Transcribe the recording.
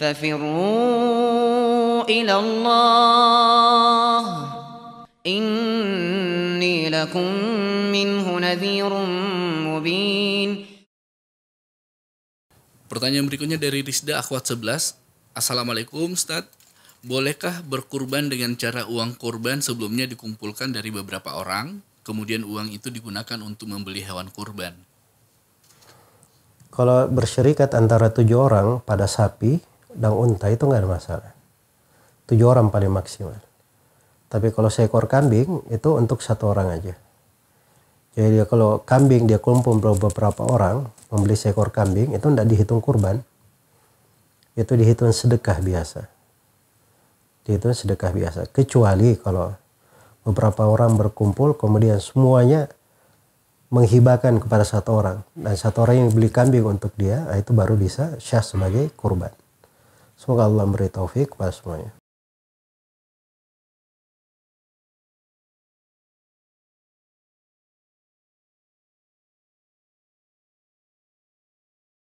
ففروا إلى الله إني لكم منه نذير مبين Pertanyaan berikutnya dari Rizda Akhwat 11. Assalamualaikum Ustaz. Bolehkah berkurban dengan cara uang kurban sebelumnya dikumpulkan dari beberapa orang, kemudian uang itu digunakan untuk membeli hewan kurban? Kalau bersyarikat antara tujuh orang pada sapi, dan unta itu nggak ada masalah. Tujuh orang paling maksimal. Tapi kalau seekor kambing itu untuk satu orang aja. Jadi kalau kambing dia kumpul beberapa orang membeli seekor kambing itu tidak dihitung kurban. Itu dihitung sedekah biasa. Dihitung sedekah biasa. Kecuali kalau beberapa orang berkumpul kemudian semuanya menghibahkan kepada satu orang dan satu orang yang beli kambing untuk dia itu baru bisa syah sebagai kurban Semoga Allah memberi taufik kepada semuanya.